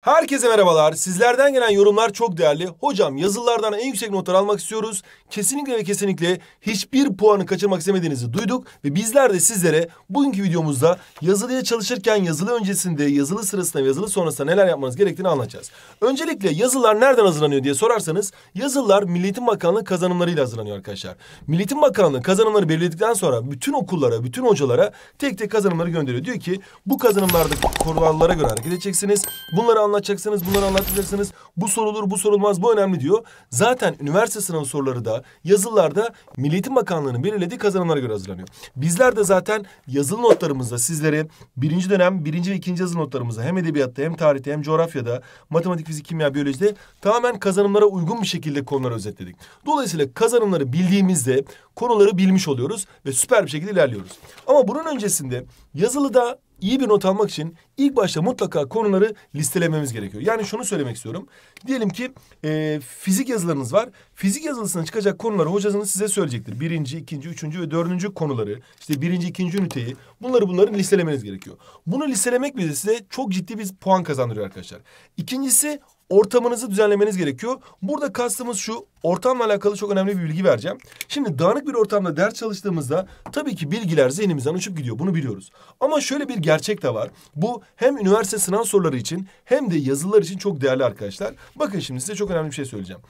Herkese merhabalar. Sizlerden gelen yorumlar çok değerli. Hocam yazılardan en yüksek notlar almak istiyoruz. Kesinlikle ve kesinlikle hiçbir puanı kaçırmak istemediğinizi duyduk. Ve bizler de sizlere bugünkü videomuzda yazılıya çalışırken yazılı öncesinde, yazılı sırasında yazılı sonrasında neler yapmanız gerektiğini anlatacağız. Öncelikle yazılar nereden hazırlanıyor diye sorarsanız yazılar Milli Eğitim Bakanlığı kazanımlarıyla hazırlanıyor arkadaşlar. Milli Eğitim Bakanlığı kazanımları belirledikten sonra bütün okullara, bütün hocalara tek tek kazanımları gönderiyor. Diyor ki bu kazanımlarda kurallara göre hareket edeceksiniz. Bunları anlatacaksınız, bunları anlatabilirsiniz. Bu sorulur, bu sorulmaz, bu önemli diyor. Zaten üniversite sınavı soruları da yazılarda Milli Eğitim Bakanlığı'nın belirlediği kazanımlara göre hazırlanıyor. Bizler de zaten yazılı notlarımızda sizlere birinci dönem, birinci ve ikinci yazılı notlarımızda hem edebiyatta hem tarihte hem coğrafyada, matematik, fizik, kimya, biyolojide tamamen kazanımlara uygun bir şekilde konuları özetledik. Dolayısıyla kazanımları bildiğimizde konuları bilmiş oluyoruz ve süper bir şekilde ilerliyoruz. Ama bunun öncesinde yazılıda iyi bir not almak için ilk başta mutlaka konuları listelememiz gerekiyor. Yani şunu söylemek istiyorum. Diyelim ki e, fizik yazılarınız var. Fizik yazılısına çıkacak konuları hocanız size söyleyecektir. Birinci, ikinci, üçüncü ve dördüncü konuları, işte birinci, ikinci üniteyi bunları bunları listelemeniz gerekiyor. Bunu listelemek bize size çok ciddi bir puan kazandırıyor arkadaşlar. İkincisi ortamınızı düzenlemeniz gerekiyor. Burada kastımız şu ortamla alakalı çok önemli bir bilgi vereceğim. Şimdi dağınık bir ortamda ders çalıştığımızda tabii ki bilgiler zihnimizden uçup gidiyor bunu biliyoruz. Ama şöyle bir gerçek de var. Bu hem üniversite sınav soruları için hem de yazılılar için çok değerli arkadaşlar. Bakın şimdi size çok önemli bir şey söyleyeceğim.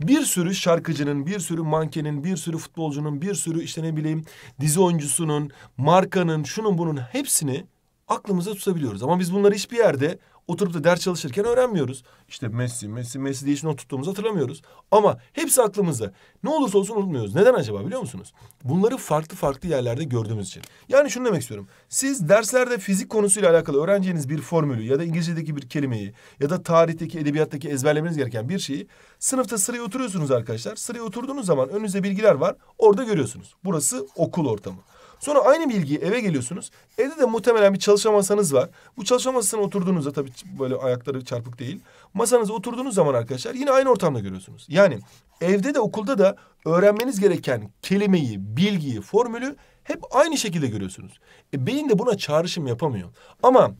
Bir sürü şarkıcının, bir sürü mankenin, bir sürü futbolcunun, bir sürü işte ne bileyim dizi oyuncusunun, markanın, şunun bunun hepsini aklımızda tutabiliyoruz. Ama biz bunları hiçbir yerde oturup da ders çalışırken öğrenmiyoruz. İşte Messi, Messi, Messi diye not tuttuğumuzu hatırlamıyoruz. Ama hepsi aklımızda. Ne olursa olsun unutmuyoruz. Neden acaba biliyor musunuz? Bunları farklı farklı yerlerde gördüğümüz için. Yani şunu demek istiyorum. Siz derslerde fizik konusuyla alakalı öğreneceğiniz bir formülü ya da İngilizce'deki bir kelimeyi ya da tarihteki, edebiyattaki ezberlemeniz gereken bir şeyi sınıfta sıraya oturuyorsunuz arkadaşlar. Sıraya oturduğunuz zaman önünüzde bilgiler var. Orada görüyorsunuz. Burası okul ortamı. Sonra aynı bilgiyi eve geliyorsunuz. Evde de muhtemelen bir çalışma masanız var. Bu çalışma masasına oturduğunuzda tabii böyle ayakları çarpık değil. Masanıza oturduğunuz zaman arkadaşlar yine aynı ortamda görüyorsunuz. Yani evde de okulda da öğrenmeniz gereken kelimeyi, bilgiyi, formülü hep aynı şekilde görüyorsunuz. E, beyin de buna çağrışım yapamıyor. Ama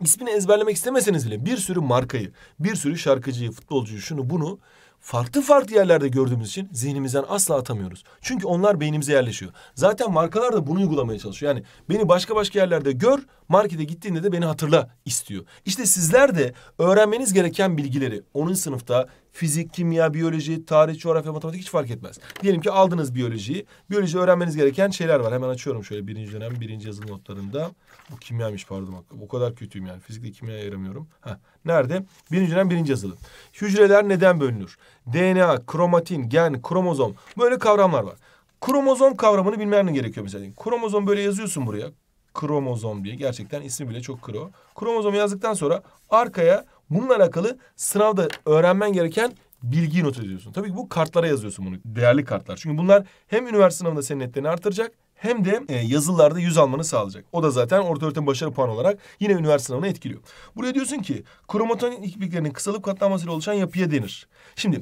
ismini ezberlemek istemeseniz bile bir sürü markayı, bir sürü şarkıcıyı, futbolcuyu, şunu bunu farklı farklı yerlerde gördüğümüz için zihnimizden asla atamıyoruz. Çünkü onlar beynimize yerleşiyor. Zaten markalar da bunu uygulamaya çalışıyor. Yani beni başka başka yerlerde gör markete gittiğinde de beni hatırla istiyor. İşte sizler de öğrenmeniz gereken bilgileri onun sınıfta fizik, kimya, biyoloji, tarih, coğrafya, matematik hiç fark etmez. Diyelim ki aldınız biyolojiyi. Biyoloji öğrenmeniz gereken şeyler var. Hemen açıyorum şöyle birinci dönem birinci yazılı notlarında. Bu kimyamış pardon. O kadar kötüyüm yani. Fizikle kimyaya yaramıyorum. Heh. Nerede? Birinci dönem birinci yazılı. Hücreler neden bölünür? DNA, kromatin, gen, kromozom. Böyle kavramlar var. Kromozom kavramını bilmen gerekiyor mesela. Kromozom böyle yazıyorsun buraya kromozom diye. Gerçekten ismi bile çok kro. Kromozom yazdıktan sonra arkaya bununla alakalı sınavda öğrenmen gereken bilgiyi not ediyorsun. Tabii ki bu kartlara yazıyorsun bunu. Değerli kartlar. Çünkü bunlar hem üniversite sınavında senin netlerini artıracak hem de e, yazılarda yüz almanı sağlayacak. O da zaten orta öğretim başarı puanı olarak yine üniversite sınavını etkiliyor. Buraya diyorsun ki kromatonin ipliklerinin kısalıp katlanmasıyla oluşan yapıya denir. Şimdi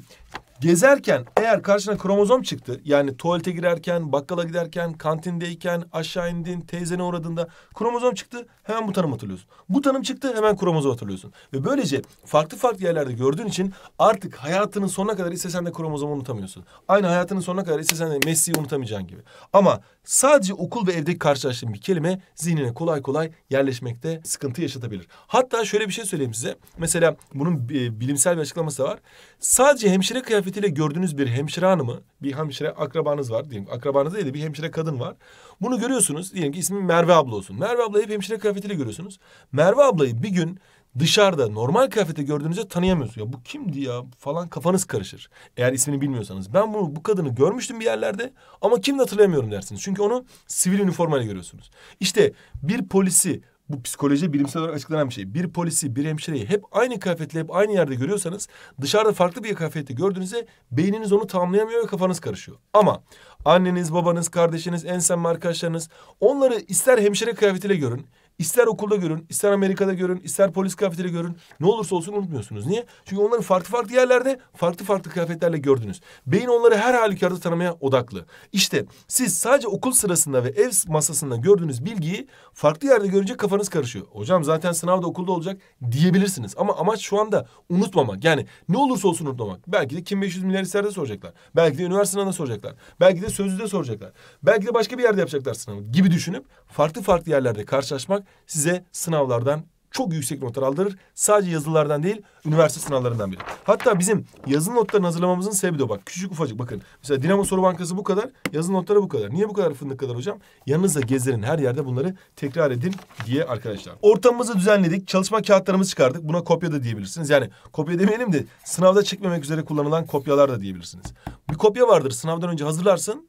Gezerken eğer karşına kromozom çıktı yani tuvalete girerken, bakkala giderken, kantindeyken, aşağı indin, teyzene uğradığında kromozom çıktı hemen bu tanım hatırlıyorsun. Bu tanım çıktı hemen kromozom hatırlıyorsun. Ve böylece farklı farklı yerlerde gördüğün için artık hayatının sonuna kadar istesen de kromozomu unutamıyorsun. Aynı hayatının sonuna kadar istesen de Messi'yi unutamayacağın gibi. Ama sadece okul ve evdeki karşılaştığın bir kelime zihnine kolay kolay yerleşmekte sıkıntı yaşatabilir. Hatta şöyle bir şey söyleyeyim size. Mesela bunun e, bilimsel bir açıklaması var. Sadece hemşire kıyafeti kıyafetiyle gördüğünüz bir hemşire hanımı, bir hemşire akrabanız var diyelim. Akrabanız değil de bir hemşire kadın var. Bunu görüyorsunuz. Diyelim ki ismi Merve abla olsun. Merve ablayı hep hemşire kıyafetiyle görüyorsunuz. Merve ablayı bir gün dışarıda normal kıyafete gördüğünüzde tanıyamıyorsunuz. Ya bu kimdi ya falan kafanız karışır. Eğer ismini bilmiyorsanız. Ben bunu bu kadını görmüştüm bir yerlerde ama kimdi hatırlayamıyorum dersiniz. Çünkü onu sivil üniformayla görüyorsunuz. İşte bir polisi bu psikoloji bilimsel olarak açıklanan bir şey. Bir polisi, bir hemşireyi hep aynı kıyafetle, hep aynı yerde görüyorsanız dışarıda farklı bir kıyafette gördüğünüzde beyniniz onu tamamlayamıyor ve kafanız karışıyor. Ama anneniz, babanız, kardeşiniz, en samimi arkadaşlarınız onları ister hemşire kıyafetiyle görün, İster okulda görün, ister Amerika'da görün, ister polis kıyafetiyle görün. Ne olursa olsun unutmuyorsunuz. Niye? Çünkü onları farklı farklı yerlerde farklı farklı kıyafetlerle gördünüz. Beyin onları her halükarda tanımaya odaklı. İşte siz sadece okul sırasında ve ev masasında gördüğünüz bilgiyi farklı yerde görünce kafanız karışıyor. Hocam zaten sınavda okulda olacak diyebilirsiniz. Ama amaç şu anda unutmamak. Yani ne olursa olsun unutmamak. Belki de kim 500 milyar isterde soracaklar. Belki de üniversite sınavında soracaklar. Belki de sözlüde soracaklar. Belki de başka bir yerde yapacaklar sınavı gibi düşünüp farklı farklı yerlerde karşılaşmak size sınavlardan çok yüksek notlar aldırır. Sadece yazılardan değil, üniversite sınavlarından biri. Hatta bizim yazılı notlarını hazırlamamızın sebebi de bak. Küçük ufacık bakın. Mesela Dinamo Soru Bankası bu kadar, yazılı notları bu kadar. Niye bu kadar fındık kadar hocam? Yanınızda gezdirin, her yerde bunları tekrar edin diye arkadaşlar. Ortamımızı düzenledik, çalışma kağıtlarımızı çıkardık. Buna kopya da diyebilirsiniz. Yani kopya demeyelim de sınavda çekmemek üzere kullanılan kopyalar da diyebilirsiniz. Bir kopya vardır, sınavdan önce hazırlarsın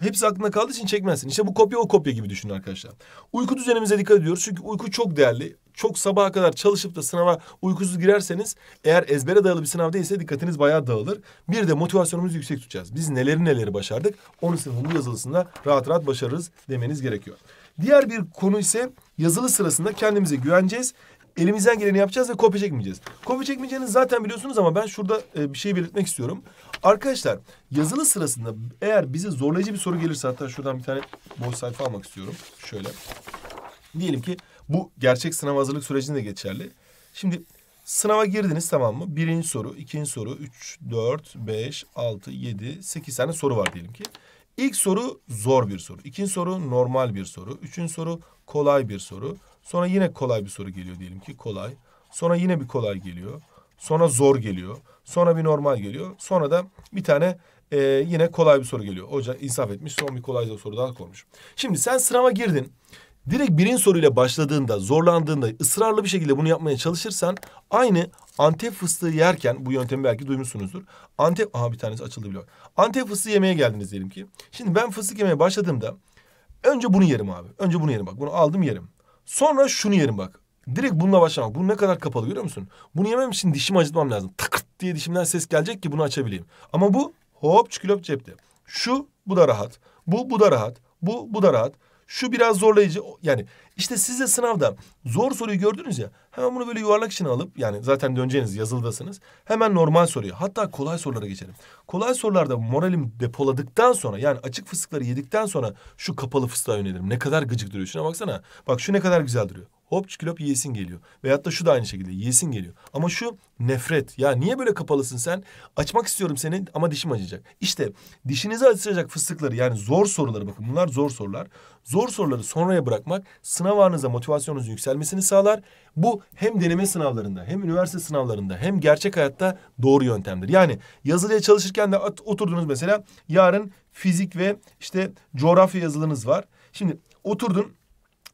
hepsi aklında kaldığı için çekmezsin. İşte bu kopya o kopya gibi düşünün arkadaşlar. Uyku düzenimize dikkat ediyoruz. Çünkü uyku çok değerli. Çok sabaha kadar çalışıp da sınava uykusuz girerseniz eğer ezbere dayalı bir sınav değilse dikkatiniz bayağı dağılır. Bir de motivasyonumuzu yüksek tutacağız. Biz neleri neleri başardık onu sınavın bu yazılısında rahat rahat başarırız demeniz gerekiyor. Diğer bir konu ise yazılı sırasında kendimize güveneceğiz elimizden geleni yapacağız ve kopya çekmeyeceğiz. Kopya çekmeyeceğiniz zaten biliyorsunuz ama ben şurada e, bir şey belirtmek istiyorum. Arkadaşlar yazılı sırasında eğer bize zorlayıcı bir soru gelirse hatta şuradan bir tane boş sayfa almak istiyorum. Şöyle. Diyelim ki bu gerçek sınav hazırlık sürecinde geçerli. Şimdi Sınava girdiniz tamam mı? Birinci soru, ikinci soru, üç, dört, beş, altı, yedi, sekiz tane soru var diyelim ki. İlk soru zor bir soru. İkinci soru normal bir soru. Üçüncü soru kolay bir soru. Sonra yine kolay bir soru geliyor diyelim ki kolay. Sonra yine bir kolay geliyor. Sonra zor geliyor. Sonra bir normal geliyor. Sonra da bir tane e, yine kolay bir soru geliyor. Hoca insaf etmiş son bir kolay bir soru daha koymuş. Şimdi sen sınava girdin. Direkt birinci soruyla başladığında, zorlandığında, ısrarlı bir şekilde bunu yapmaya çalışırsan... ...aynı Antep fıstığı yerken, bu yöntemi belki duymuşsunuzdur. Antep, aha bir tanesi açıldı bile. Antep fıstığı yemeye geldiniz diyelim ki. Şimdi ben fıstık yemeye başladığımda... ...önce bunu yerim abi, önce bunu yerim bak. Bunu aldım yerim. Sonra şunu yerim bak. Direkt bununla başlamak. Bu ne kadar kapalı görüyor musun? Bunu yemem için dişimi acıtmam lazım. Takırt diye dişimden ses gelecek ki bunu açabileyim. Ama bu hop çükülop cepte. Şu bu da rahat. Bu bu da rahat. Bu bu da rahat. Şu biraz zorlayıcı. Yani işte size sınavda zor soruyu gördünüz ya. Hemen bunu böyle yuvarlak içine alıp yani zaten döneceğiniz yazıldasınız. Hemen normal soruyu hatta kolay sorulara geçelim. Kolay sorularda moralim depoladıktan sonra yani açık fıstıkları yedikten sonra şu kapalı fıstığa yönelirim. Ne kadar gıcık duruyor. Şuna baksana. Bak şu ne kadar güzel duruyor. Hop çikilop yiyesin geliyor. Veyahut da şu da aynı şekilde yiyesin geliyor. Ama şu nefret. Ya niye böyle kapalısın sen? Açmak istiyorum seni ama dişim acıyacak. İşte dişinizi acıtacak fıstıkları yani zor soruları bakın bunlar zor sorular. Zor soruları sonraya bırakmak sınav anınıza motivasyonunuzun yükselmesini sağlar. Bu hem deneme sınavlarında hem üniversite sınavlarında hem gerçek hayatta doğru yöntemdir. Yani yazılıya çalışırken de oturdunuz mesela yarın fizik ve işte coğrafya yazılınız var. Şimdi oturdun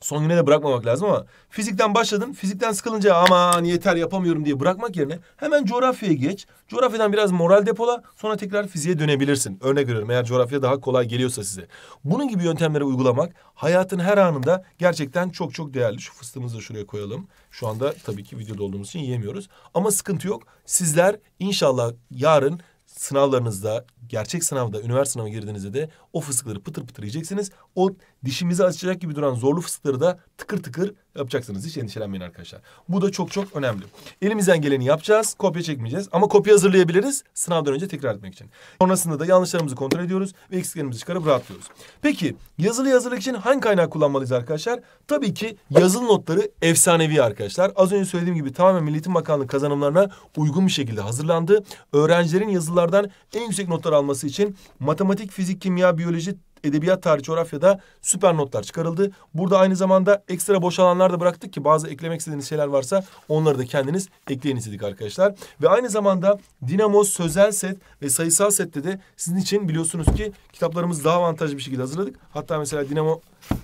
son güne de bırakmamak lazım ama fizikten başladın. Fizikten sıkılınca aman yeter yapamıyorum diye bırakmak yerine hemen coğrafyaya geç. Coğrafyadan biraz moral depola sonra tekrar fiziğe dönebilirsin. Örnek veriyorum eğer coğrafya daha kolay geliyorsa size. Bunun gibi yöntemleri uygulamak hayatın her anında gerçekten çok çok değerli. Şu fıstığımızı da şuraya koyalım. Şu anda tabii ki videoda olduğumuz için yiyemiyoruz. Ama sıkıntı yok. Sizler inşallah yarın sınavlarınızda, gerçek sınavda, üniversite sınavına girdiğinizde de o fıstıkları pıtır pıtır yiyeceksiniz. O dişimizi açacak gibi duran zorlu fıstıkları da tıkır tıkır yapacaksınız. Hiç endişelenmeyin arkadaşlar. Bu da çok çok önemli. Elimizden geleni yapacağız. Kopya çekmeyeceğiz. Ama kopya hazırlayabiliriz sınavdan önce tekrar etmek için. Sonrasında da yanlışlarımızı kontrol ediyoruz ve eksiklerimizi çıkarıp rahatlıyoruz. Peki yazılı yazılık için hangi kaynak kullanmalıyız arkadaşlar? Tabii ki yazılı notları efsanevi arkadaşlar. Az önce söylediğim gibi tamamen Milli Eğitim Bakanlığı kazanımlarına uygun bir şekilde hazırlandı. Öğrencilerin yazılılardan en yüksek notlar alması için matematik, fizik, kimya, biyoloji, edebiyat, tarih, coğrafyada süper notlar çıkarıldı. Burada aynı zamanda ekstra boş alanlar da bıraktık ki bazı eklemek istediğiniz şeyler varsa onları da kendiniz ekleyin istedik arkadaşlar. Ve aynı zamanda Dinamo sözel set ve sayısal sette de sizin için biliyorsunuz ki kitaplarımızı daha avantajlı bir şekilde hazırladık. Hatta mesela Dinamo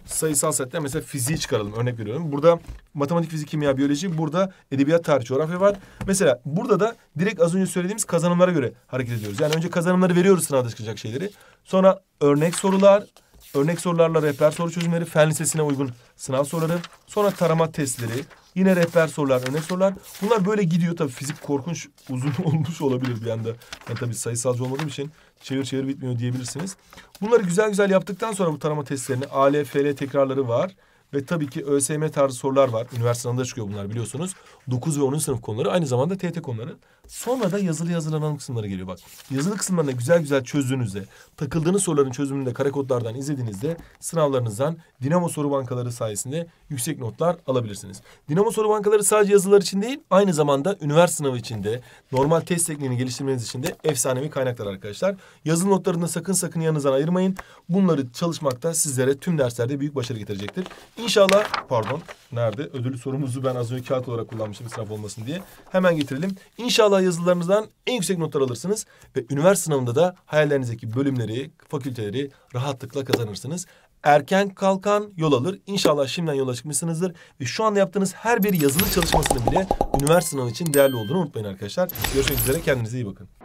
sayısal sette mesela fiziği çıkaralım örnek veriyorum. Burada matematik, fizik, kimya, biyoloji, burada edebiyat, tarih, coğrafya var. Mesela burada da direkt az önce söylediğimiz kazanımlara göre hareket ediyoruz. Yani önce kazanımları veriyoruz sınavda çıkacak şeyleri. Sonra örnek sorular, örnek sorularla rehber soru çözümleri, fen lisesine uygun sınav soruları, sonra tarama testleri, yine rehber sorular, örnek sorular. Bunlar böyle gidiyor tabii fizik korkunç uzun olmuş olabilir bir anda. Yani tabii sayısalcı olmadığım için çevir çevir bitmiyor diyebilirsiniz. Bunları güzel güzel yaptıktan sonra bu tarama testlerini ALFL tekrarları var. Ve tabii ki ÖSYM tarzı sorular var. Üniversite sınavında çıkıyor bunlar biliyorsunuz. 9 ve 10. sınıf konuları aynı zamanda TET konuları. Sonra da yazılı yazılanan kısımları geliyor bak. Yazılı kısımlarını güzel güzel çözdüğünüzde, takıldığınız soruların çözümünü de kodlardan izlediğinizde sınavlarınızdan Dinamo soru bankaları sayesinde yüksek notlar alabilirsiniz. Dinamo soru bankaları sadece yazılar için değil, aynı zamanda üniversite sınavı için de normal test tekniğini geliştirmeniz için de efsanevi kaynaklar arkadaşlar. Yazılı notlarını sakın sakın yanınızdan ayırmayın. Bunları çalışmakta sizlere tüm derslerde büyük başarı getirecektir. İnşallah pardon nerede ödül sorumuzu ben az önce kağıt olarak kullanmışım israf olmasın diye. Hemen getirelim. İnşallah yazılarınızdan en yüksek notlar alırsınız ve üniversite sınavında da hayallerinizdeki bölümleri, fakülteleri rahatlıkla kazanırsınız. Erken kalkan yol alır. İnşallah şimdiden yola çıkmışsınızdır. Ve şu anda yaptığınız her bir yazılı çalışmasının bile üniversite sınavı için değerli olduğunu unutmayın arkadaşlar. Görüşmek üzere kendinize iyi bakın.